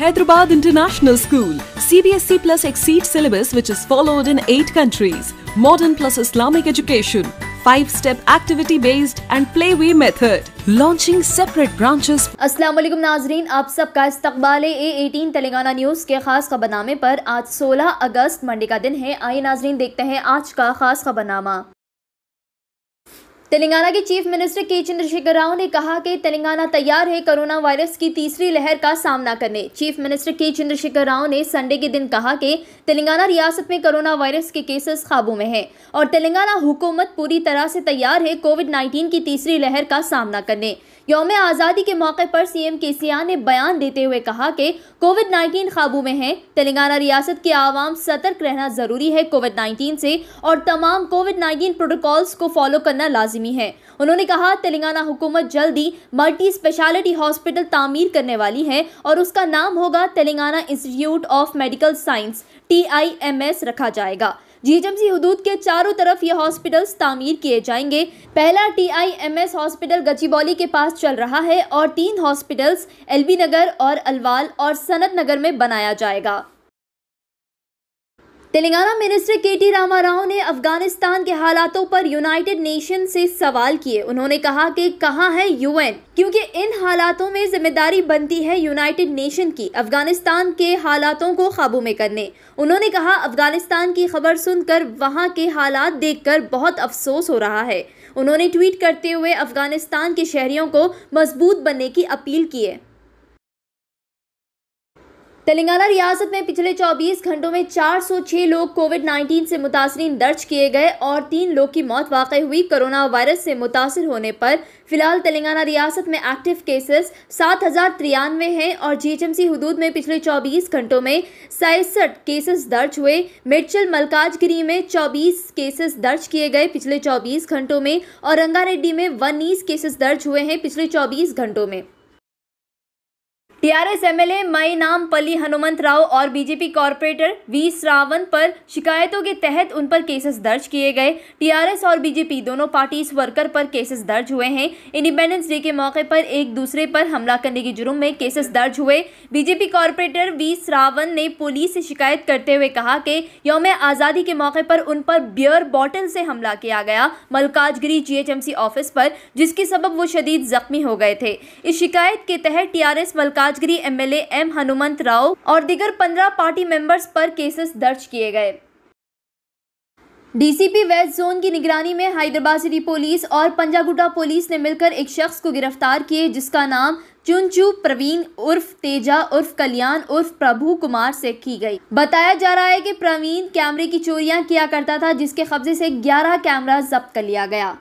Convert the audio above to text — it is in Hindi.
Hyderabad International School, CBSC plus exceed syllabus which is followed in 8 countries, modern plus Islamic education, five step activity-based and play way method. Launching separate branches अस्सलाम वालेकुम नाजरीन आप सबका इस्तकबाल ए एटीन तेलंगाना न्यूज़ के खास खबरनामे पर आज 16 अगस्त मंडे का दिन है आइए नाजरीन देखते हैं आज का खास खबरनामा तेलंगाना के चीफ मिनिस्टर के चंद्रशेखर राव ने कहा कि तेलंगाना तैयार है कोरोना वायरस की तीसरी लहर का सामना करने चीफ मिनिस्टर के चंद्रशेखर राव ने संडे के दिन कहा कि तेलंगाना रियासत में कोरोना वायरस के केसेस काबू में हैं और तेलंगाना हुकूमत पूरी तरह से तैयार है कोविड 19 की तीसरी लहर का सामना करने योम आज़ादी के मौके पर सीएम केसीआर ने बयान देते हुए कहा कि कोविड 19 काबू में है तेलंगाना रियासत के आवाम सतर्क रहना ज़रूरी है कोविड 19 से और तमाम कोविड 19 प्रोटोकॉल्स को फॉलो करना लाजिम लाजिमी है उन्होंने कहा तेलंगाना हुकूमत जल्दी मल्टी स्पेशलिटी हॉस्पिटल तामीर करने वाली है और उसका नाम होगा Telangana institute of medical science T रखा जाएगा जीएचएमसी हदूद के चारों तरफ ये हॉस्पिटल्स तामीर किए जाएंगे पहला टीआईएमएस हॉस्पिटल गचीबौली के पास चल रहा है और तीन हॉस्पिटल्स एलबी नगर और अलवाल और सनत नगर में बनाया जाएगा Telangana minister K T Ramarao ने अफगानिस्तान के हालातों पर यूनाइटेड नेशन से सवाल किए उन्होंने कहा कि कहाँ है यूएन क्योंकि इन हालातों में जिम्मेदारी बनती है यूनाइटेड नेशन की अफगानिस्तान के हालातों को काबू में करने उन्होंने कहा अफगानिस्तान की खबर सुनकर वहाँ के हालात देखकर बहुत अफसोस हो रहा है उन्होंने ट्वीट करते हुए अफगानिस्तान के शहरियों को मजबूत बनने की अपील की है तेलंगाना रियासत में पिछले 24 घंटों में 406 लोग कोविड 19 से मुतासरीन दर्ज किए गए और तीन लोग की मौत वाक़ हुई कोरोना वायरस से मुतासर होने पर फिलहाल तेलंगाना रियासत में एक्टिव केसेस सात हज़ार तिरानवे हैं और जीएचएमसी हदूद में पिछले 24 घंटों में सैंसठ केसेस दर्ज हुए मिर्चल मलकाजगिरी में 24 केसेस दर्ज किए गए पिछले 24 घंटों में और रंगारेड्डी में उन्नीस केसेस दर्ज हुए हैं पिछले चौबीस घंटों में टीआरएस एमएलए मई नाम पली हनुमंत राव और बीजेपी कॉरपोरेटर वी श्रावण पर शिकायतों के तहत उन पर केसेस दर्ज किए गए टीआरएस और बीजेपी दोनों पार्टीज वर्कर पर केसेस दर्ज हुए हैं इंडिपेंडेंस डे के मौके पर एक दूसरे पर हमला करने के जुर्म में केसेस दर्ज हुए बीजेपी कॉरपोरेटर वी श्रावण ने पुलिस से शिकायत करते हुए कहा कि यौम आज़ादी के मौके पर उन पर बियर बॉटल से हमला किया गया मलकाजगिरी जीएचएमसी ऑफिस पर जिसके सबब वो शदीद जख्मी हो गए थे इस शिकायत के तहत TRS Malkajgiri MLA M Hanumanth Rao और दिगर पंद्रह पार्टी मेंबर्स पर केसेस दर्ज किए गए डीसीपी वेस्ट जोन की निगरानी में हैदराबाद सिटी पुलिस और पंजागुटा पुलिस ने मिलकर एक शख्स को गिरफ्तार किए जिसका नाम चुनचू प्रवीण उर्फ तेजा उर्फ कल्याण उर्फ प्रभु कुमार से की गई बताया जा रहा है कि प्रवीण कैमरे की चोरियां किया करता था जिसके कब्जे से 11 कैमरा जब्त कर लिया गया